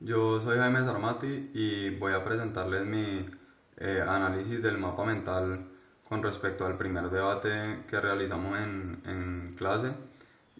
Yo soy Jaime Sarmati y voy a presentarles mi eh, análisis del mapa mental con respecto al primer debate que realizamos en, en clase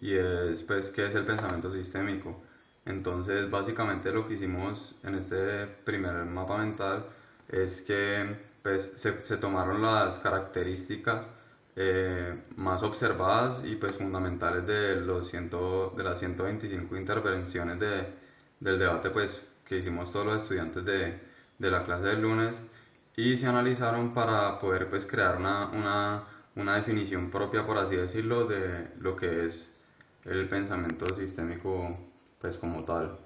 y es pues qué es el pensamiento sistémico. Entonces básicamente lo que hicimos en este primer mapa mental es que pues, se, tomaron las características eh, más observadas y pues fundamentales de, los ciento, de las 125 intervenciones de del debate pues, que hicimos todos los estudiantes de, de la clase del lunes y se analizaron para poder pues, crear una, una, una definición propia, por así decirlo, de lo que es el pensamiento sistémico pues, como tal.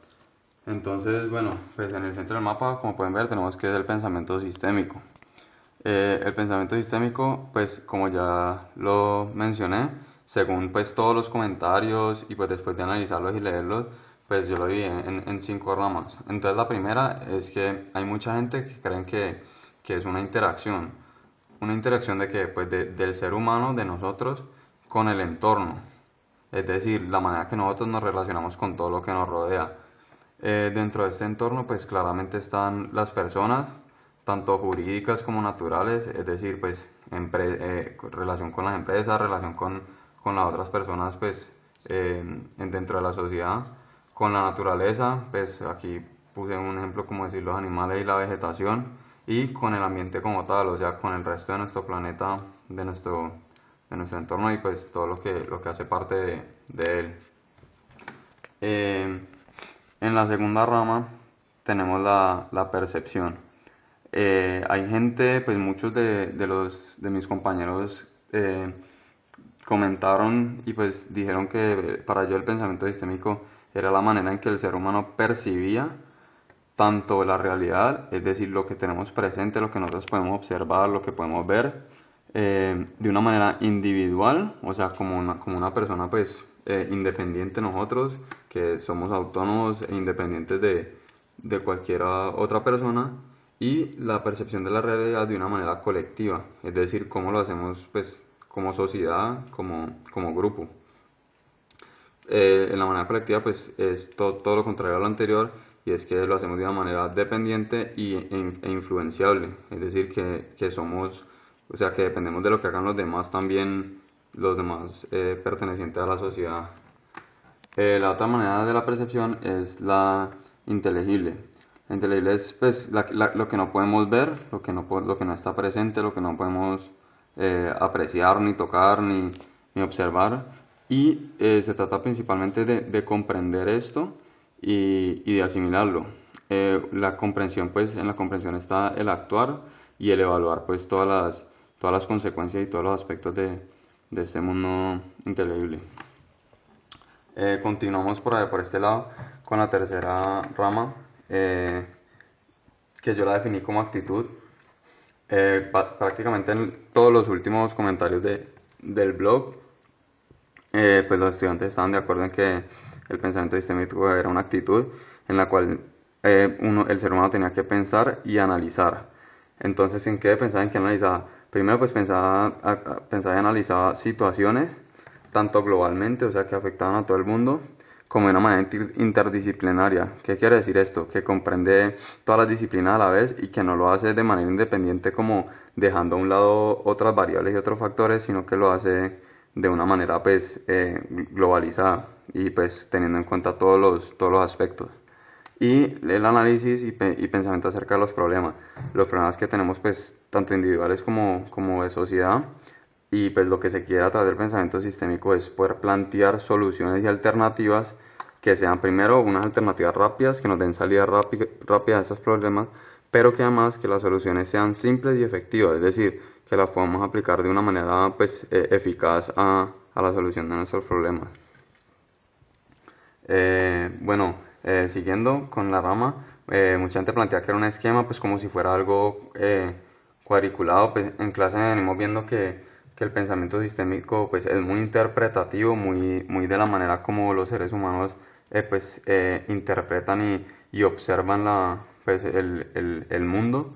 Entonces, bueno, pues en el centro del mapa, como pueden ver, tenemos que es el pensamiento sistémico. Eh, el pensamiento sistémico, pues como ya lo mencioné, según pues todos los comentarios y pues después de analizarlos y leerlos, pues yo lo vi en, cinco ramas. Entonces la primera es que hay mucha gente que creen que, es una interacción. Una interacción de que, pues del ser humano, de nosotros, con el entorno. Es decir, la manera que nosotros nos relacionamos con todo lo que nos rodea. Eh, dentro de este entorno, pues claramente están las personas, tanto jurídicas como naturales, es decir, pues eh, relación con las empresas, relación con, con las otras personas, pues eh, dentro de la sociedad con la naturaleza, pues aquí puse un ejemplo como decir los animales y la vegetación, y con el ambiente como tal, o sea, con el resto de nuestro planeta, de nuestro, de nuestro entorno y pues todo lo que, lo que hace parte de, él. Eh, en la segunda rama tenemos la, percepción. Eh, hay gente, pues muchos de, los, de mis compañeros eh, comentaron y pues dijeron que para yo el pensamiento sistémico era la manera en que el ser humano percibía tanto la realidad, es decir, lo que tenemos presente, lo que nosotros podemos observar, lo que podemos ver, eh, de una manera individual, o sea, como una, como una persona pues eh, independiente nosotros, que somos autónomos e independientes de, cualquier otra persona, y la percepción de la realidad de una manera colectiva, es decir, cómo lo hacemos pues como sociedad, como grupo. Eh, en la manera colectiva pues es todo, lo contrario a lo anterior y es que lo hacemos de una manera dependiente e, influenciable, es decir, que, somos, o sea, que dependemos de lo que hagan los demás también, los demás eh, pertenecientes a la sociedad. Eh, la otra manera de la percepción es la inteligible. La inteligible es pues, lo que no podemos ver, lo que no, lo que no está presente, lo que no podemos apreciar, ni tocar, ni, ni observar. Y eh, se trata principalmente de, comprender esto y, de asimilarlo. Eh, la comprensión, pues en la comprensión está el actuar y el evaluar pues todas las, todas las consecuencias y todos los aspectos de, de este mundo inteligible. Eh, continuamos por, por este lado con la tercera rama, que yo la definí como actitud. prácticamente en todos los últimos comentarios de, del blog eh, pues los estudiantes estaban de acuerdo en que el pensamiento sistemático era una actitud en la cual eh, uno, el ser humano tenía que pensar y analizar. Entonces, ¿en qué pensaba? ¿En qué analizaba? Primero, pues pensaba, pensaba y analizaba situaciones, tanto globalmente, o sea, que afectaban a todo el mundo, como de una manera interdisciplinaria. ¿Qué quiere decir esto? Que comprende todas las disciplinas a la vez y que no lo hace de manera independiente como dejando a un lado otras variables y otros factores, sino que lo hace de una manera pues eh, globalizada y pues teniendo en cuenta todos los, todos los aspectos. Y el análisis y, pensamiento acerca de los problemas, los problemas que tenemos pues tanto individuales como, como de sociedad y pues lo que se quiere a través del pensamiento sistémico es poder plantear soluciones y alternativas que sean primero unas alternativas rápidas, que nos den salida rápida a esos problemas, pero que además que las soluciones sean simples y efectivas, es decir, que las podamos aplicar de una manera pues, eh, eficaz a, la solución de nuestros problemas. Eh, bueno, eh, siguiendo con la rama, mucha gente plantea que era un esquema pues como si fuera algo cuadriculado, pues en clase venimos viendo que, que, el pensamiento sistémico pues es muy interpretativo, muy, muy de la manera como los seres humanos pues interpretan y, observan la, pues, el, el, el mundo.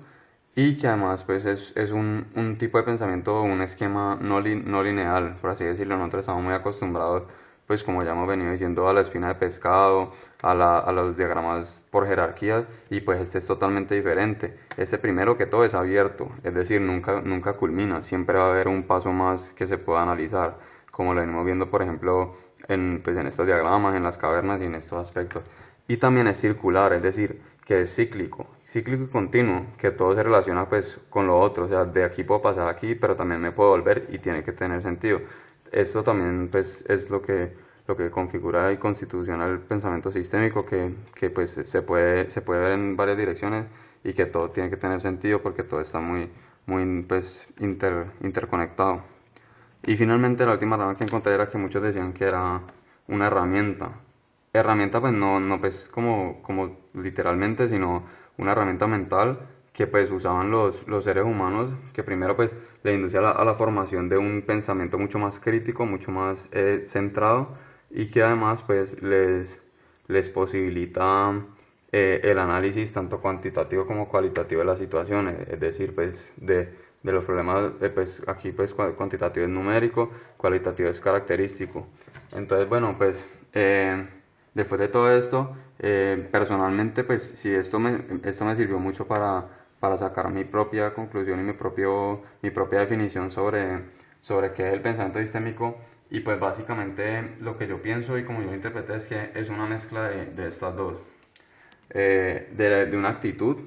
Y que además pues es, un, tipo de pensamiento, un esquema no, lineal, por así decirlo. Nosotros estamos muy acostumbrados, pues como ya hemos venido diciendo, a la espina de pescado, a, los diagramas por jerarquía y pues este es totalmente diferente. Este primero que todo es abierto, es decir, nunca, nunca culmina, siempre va a haber un paso más que se pueda analizar, como lo venimos viendo, por ejemplo, en, pues, en estos diagramas, en las cavernas y en estos aspectos. Y también es circular, es decir, que es cíclico, cíclico y continuo, que todo se relaciona pues con lo otro, o sea, de aquí puedo pasar aquí, pero también me puedo volver y tiene que tener sentido. Esto también pues es lo que, lo que configura y constituciona el pensamiento sistémico, que, pues se puede, se puede ver en varias direcciones y que todo tiene que tener sentido porque todo está muy, muy pues, inter, interconectado. Y finalmente la última rama que encontré era que muchos decían que era una herramienta. Herramienta pues no, no pues como, como literalmente, sino una herramienta mental que pues usaban los, seres humanos, que primero pues le induce a la, formación de un pensamiento mucho más crítico, mucho más eh, centrado y que además pues les, les posibilita eh, el análisis tanto cuantitativo como cualitativo de las situaciones, eh, es decir, pues de, los problemas, pues aquí pues cuantitativo es numérico, cualitativo es característico. Entonces, bueno, pues... Después de todo esto, eh, personalmente, pues sí, esto me, esto me sirvió mucho para, para sacar mi propia conclusión y mi, propio, mi propia definición sobre, sobre qué es el pensamiento sistémico. Y pues básicamente lo que yo pienso y como yo lo interpreté es que es una mezcla de, estas dos. Eh, de, de, una actitud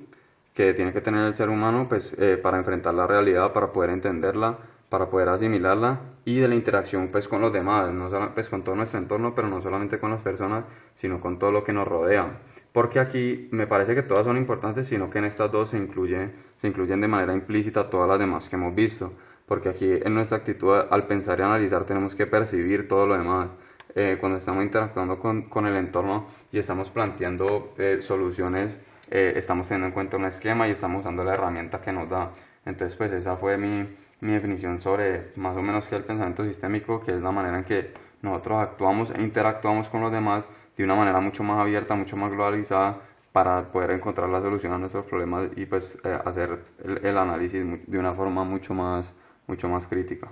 que tiene que tener el ser humano pues, eh, para enfrentar la realidad, para poder entenderla, para poder asimilarla y de la interacción pues con los demás, no pues con todo nuestro entorno, pero no solamente con las personas, sino con todo lo que nos rodea. Porque aquí me parece que todas son importantes, sino que en estas dos se incluyen, se incluyen de manera implícita todas las demás que hemos visto. Porque aquí en nuestra actitud al pensar y analizar tenemos que percibir todo lo demás. Eh, cuando estamos interactuando con, el entorno y estamos planteando eh, soluciones, eh, estamos teniendo en cuenta un esquema y estamos usando la herramienta que nos da. Entonces pues esa fue mi, mi definición sobre más o menos que el pensamiento sistémico, que es la manera en que nosotros actuamos e interactuamos con los demás de una manera mucho más abierta, mucho más globalizada, para poder encontrar la solución a nuestros problemas y pues eh, hacer el, el análisis de una forma mucho más, mucho más crítica.